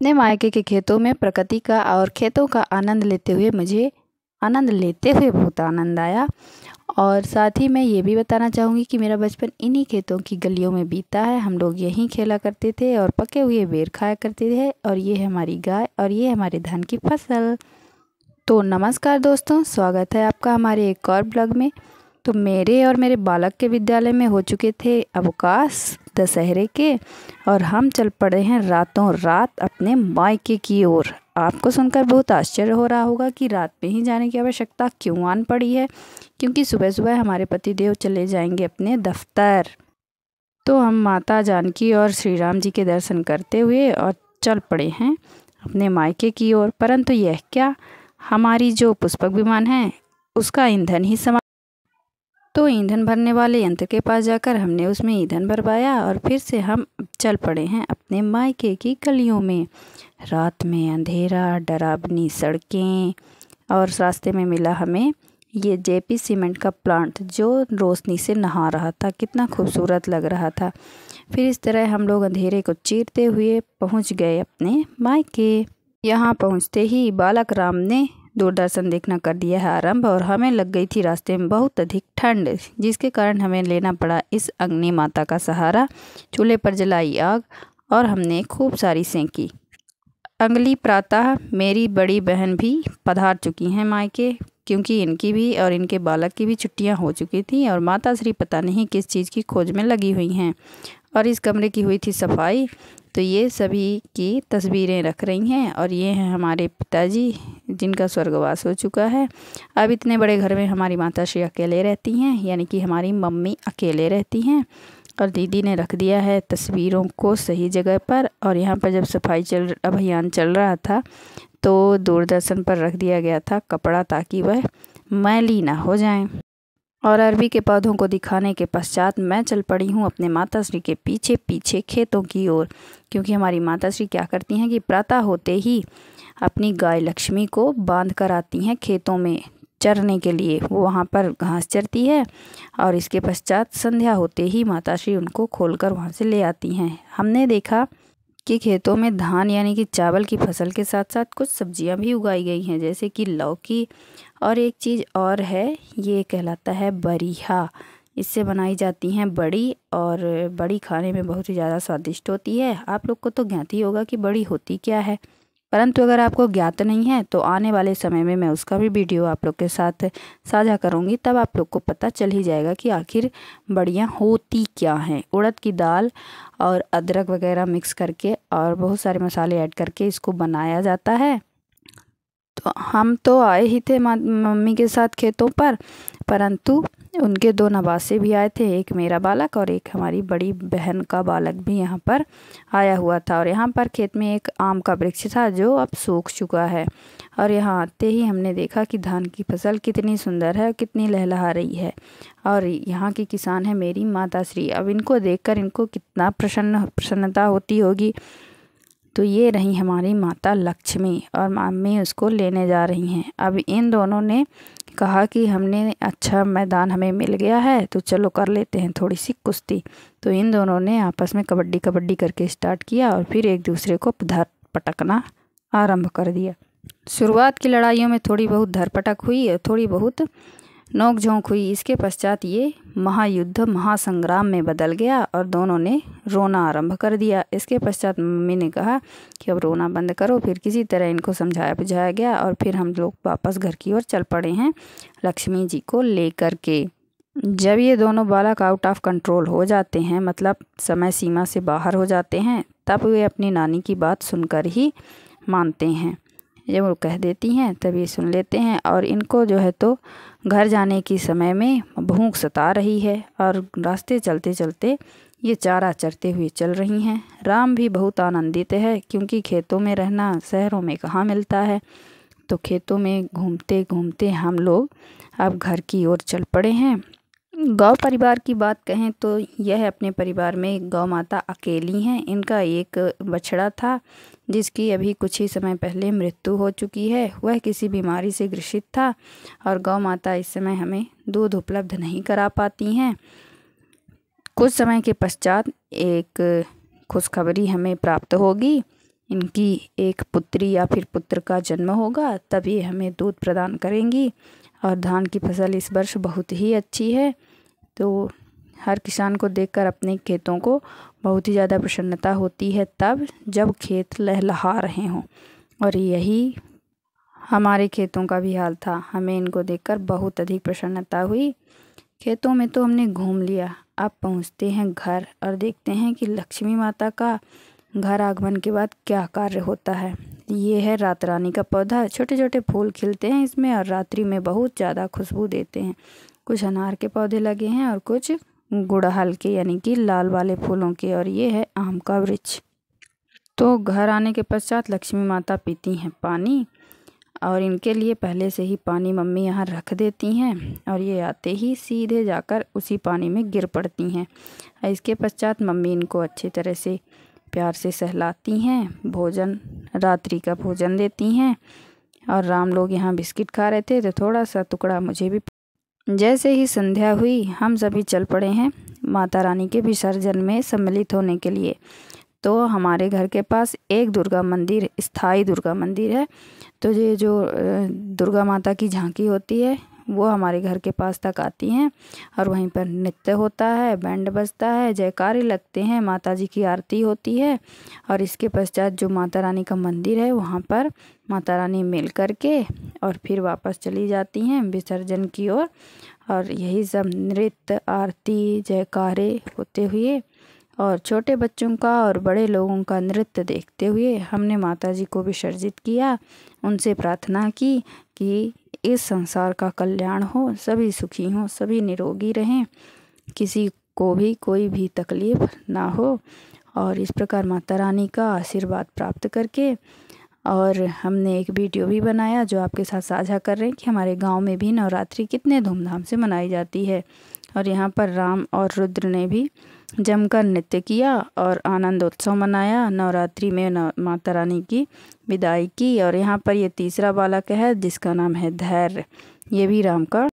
अपने मायके के खेतों में प्रकृति का और खेतों का आनंद लेते हुए मुझे आनंद लेते हुए बहुत आनंद आया और साथ ही मैं ये भी बताना चाहूँगी कि मेरा बचपन इन्हीं खेतों की गलियों में बीता है हम लोग यहीं खेला करते थे और पके हुए बेर खाया करते थे और ये हमारी गाय और ये हमारे धान की फसल तो नमस्कार दोस्तों स्वागत है आपका हमारे एक और ब्लॉग में तो मेरे और मेरे बालक के विद्यालय में हो चुके थे अवकाश दशहरे के और हम चल पड़े हैं रातों रात अपने मायके की ओर आपको सुनकर बहुत आश्चर्य हो रहा होगा कि रात में ही जाने की आवश्यकता क्यों आन पड़ी है क्योंकि सुबह सुबह हमारे पति देव चले जाएंगे अपने दफ्तर तो हम माता जानकी और श्री राम जी के दर्शन करते हुए और चल पड़े हैं अपने मायके की ओर परंतु यह क्या हमारी जो पुष्पक विमान है उसका ईंधन ही समा तो ईंधन भरने वाले यंत्र के पास जाकर हमने उसमें ईंधन भरवाया और फिर से हम चल पड़े हैं अपने मायके की गलियों में रात में अंधेरा डरावनी सड़कें और रास्ते में मिला हमें ये जेपी सीमेंट का प्लांट जो रोशनी से नहा रहा था कितना खूबसूरत लग रहा था फिर इस तरह हम लोग अंधेरे को चीरते हुए पहुंच गए अपने मायके यहाँ पहुँचते ही बालक राम ने दूरदर्शन देखना कर दिया है आरंभ और हमें लग गई थी रास्ते में बहुत अधिक ठंड जिसके कारण हमें लेना पड़ा इस अग्नि माता का सहारा चूल्हे पर जलाई आग और हमने खूब सारी सेंकी अगली प्रातः मेरी बड़ी बहन भी पधार चुकी हैं मायके क्योंकि इनकी भी और इनके बालक की भी छुट्टियां हो चुकी थी और माता श्री पता नहीं किस चीज़ की खोज में लगी हुई हैं और इस कमरे की हुई थी सफाई तो ये सभी की तस्वीरें रख रही हैं और ये हैं हमारे पिताजी जिनका स्वर्गवास हो चुका है अब इतने बड़े घर में हमारी माता श्री अकेले रहती हैं यानी कि हमारी मम्मी अकेले रहती हैं और दीदी ने रख दिया है तस्वीरों को सही जगह पर और यहाँ पर जब सफाई चल अभियान चल रहा था तो दूरदर्शन पर रख दिया गया था कपड़ा ताकि वह मैली ना हो जाए और अरबी के पौधों को दिखाने के पश्चात मैं चल पड़ी हूँ अपने माता श्री के पीछे पीछे खेतों की ओर क्योंकि हमारी माता श्री क्या करती हैं कि प्रातः होते ही अपनी गाय लक्ष्मी को बांध कर आती हैं खेतों में चरने के लिए वो वहाँ पर घास चरती है और इसके पश्चात संध्या होते ही माता श्री उनको खोलकर वहाँ से ले आती हैं हमने देखा कि खेतों में धान यानी कि चावल की फसल के साथ साथ कुछ सब्जियां भी उगाई गई हैं जैसे कि लौकी और एक चीज़ और है ये कहलाता है बरीहा इससे बनाई जाती हैं बड़ी और बड़ी खाने में बहुत ही ज़्यादा स्वादिष्ट होती है आप लोग को तो ज्ञाती होगा कि बड़ी होती क्या है परंतु अगर आपको ज्ञात नहीं है तो आने वाले समय में मैं उसका भी वीडियो आप लोग के साथ साझा करूँगी तब आप लोग को पता चल ही जाएगा कि आखिर बढ़िया होती क्या हैं उड़द की दाल और अदरक वगैरह मिक्स करके और बहुत सारे मसाले ऐड करके इसको बनाया जाता है तो हम तो आए ही थे मम्मी के साथ खेतों पर परंतु उनके दो नवासे भी आए थे एक मेरा बालक और एक हमारी बड़ी बहन का बालक भी यहाँ पर आया हुआ था और यहाँ पर खेत में एक आम का वृक्ष था जो अब सूख चुका है और यहाँ आते ही हमने देखा कि धान की फसल कितनी सुंदर है और कितनी लहलहा रही है और यहाँ की किसान है मेरी माता श्री अब इनको देख इनको कितना प्रसन्न प्रसन्नता होती होगी तो ये रही हमारी माता लक्ष्मी और मम्मी उसको लेने जा रही हैं अब इन दोनों ने कहा कि हमने अच्छा मैदान हमें मिल गया है तो चलो कर लेते हैं थोड़ी सी कुश्ती तो इन दोनों ने आपस में कबड्डी कबड्डी करके स्टार्ट किया और फिर एक दूसरे को धर पटकना आरंभ कर दिया शुरुआत की लड़ाइयों में थोड़ी बहुत धरपटक हुई और थोड़ी बहुत नोकझोंक हुई इसके पश्चात ये महायुद्ध महासंग्राम में बदल गया और दोनों ने रोना आरंभ कर दिया इसके पश्चात मम्मी ने कहा कि अब रोना बंद करो फिर किसी तरह इनको समझाया बुझाया गया और फिर हम लोग वापस घर की ओर चल पड़े हैं लक्ष्मी जी को लेकर के जब ये दोनों बालक आउट ऑफ कंट्रोल हो जाते हैं मतलब समय सीमा से बाहर हो जाते हैं तब वे अपनी नानी की बात सुनकर ही मानते हैं जब वो कह देती हैं तभी सुन लेते हैं और इनको जो है तो घर जाने के समय में भूख सता रही है और रास्ते चलते चलते ये चारा चरते हुए चल रही हैं राम भी बहुत आनंदित है क्योंकि खेतों में रहना शहरों में कहाँ मिलता है तो खेतों में घूमते घूमते हम लोग अब घर की ओर चल पड़े हैं गौ परिवार की बात कहें तो यह अपने परिवार में गौ माता अकेली हैं इनका एक बछड़ा था जिसकी अभी कुछ ही समय पहले मृत्यु हो चुकी है वह किसी बीमारी से ग्रसित था और गौ माता इस समय हमें दूध उपलब्ध नहीं करा पाती हैं कुछ समय के पश्चात एक खुशखबरी हमें प्राप्त होगी इनकी एक पुत्री या फिर पुत्र का जन्म होगा तभी हमें दूध प्रदान करेंगी और धान की फसल इस वर्ष बहुत ही अच्छी है तो हर किसान को देखकर अपने खेतों को बहुत ही ज़्यादा प्रसन्नता होती है तब जब खेत लहलहा रहे हों और यही हमारे खेतों का भी हाल था हमें इनको देखकर बहुत अधिक प्रसन्नता हुई खेतों में तो हमने घूम लिया अब पहुंचते हैं घर और देखते हैं कि लक्ष्मी माता का घर आगमन के बाद क्या कार्य होता है ये है रात रानी का पौधा छोटे छोटे फूल खिलते हैं इसमें और रात्रि में बहुत ज़्यादा खुशबू देते हैं कुछ अनार के पौधे लगे हैं और कुछ गुड़हल के यानी कि लाल वाले फूलों के और ये है आम का वृक्ष तो घर आने के पश्चात लक्ष्मी माता पीती हैं पानी और इनके लिए पहले से ही पानी मम्मी यहाँ रख देती हैं और ये आते ही सीधे जाकर उसी पानी में गिर पड़ती हैं इसके पश्चात मम्मी इनको अच्छी तरह से प्यार से सहलाती हैं भोजन रात्रि का भोजन देती हैं और राम लोग यहाँ बिस्किट खा रहे थे तो थोड़ा सा टुकड़ा मुझे भी जैसे ही संध्या हुई हम सभी चल पड़े हैं माता रानी के विसर्जन में सम्मिलित होने के लिए तो हमारे घर के पास एक दुर्गा मंदिर स्थाई दुर्गा मंदिर है तो ये जो दुर्गा माता की झांकी होती है वो हमारे घर के पास तक आती हैं और वहीं पर नृत्य होता है बैंड बजता है जयकारे लगते हैं माता जी की आरती होती है और इसके पश्चात जो माता रानी का मंदिर है वहाँ पर माता रानी मिल करके और फिर वापस चली जाती हैं विसर्जन की ओर और, और यही सब नृत्य आरती जयकारे होते हुए और छोटे बच्चों का और बड़े लोगों का नृत्य देखते हुए हमने माता जी को विसर्जित किया उनसे प्रार्थना की कि इस संसार का कल्याण हो सभी सुखी हों सभी निरोगी रहें किसी को भी कोई भी तकलीफ ना हो और इस प्रकार माता रानी का आशीर्वाद प्राप्त करके और हमने एक वीडियो भी बनाया जो आपके साथ साझा कर रहे हैं कि हमारे गांव में भी नवरात्रि कितने धूमधाम से मनाई जाती है और यहाँ पर राम और रुद्र ने भी जमकर नृत्य किया और आनंद उत्सव मनाया नवरात्रि में नव, माता रानी की विदाई की और यहाँ पर ये तीसरा बालक है जिसका नाम है धैर्य ये भी राम का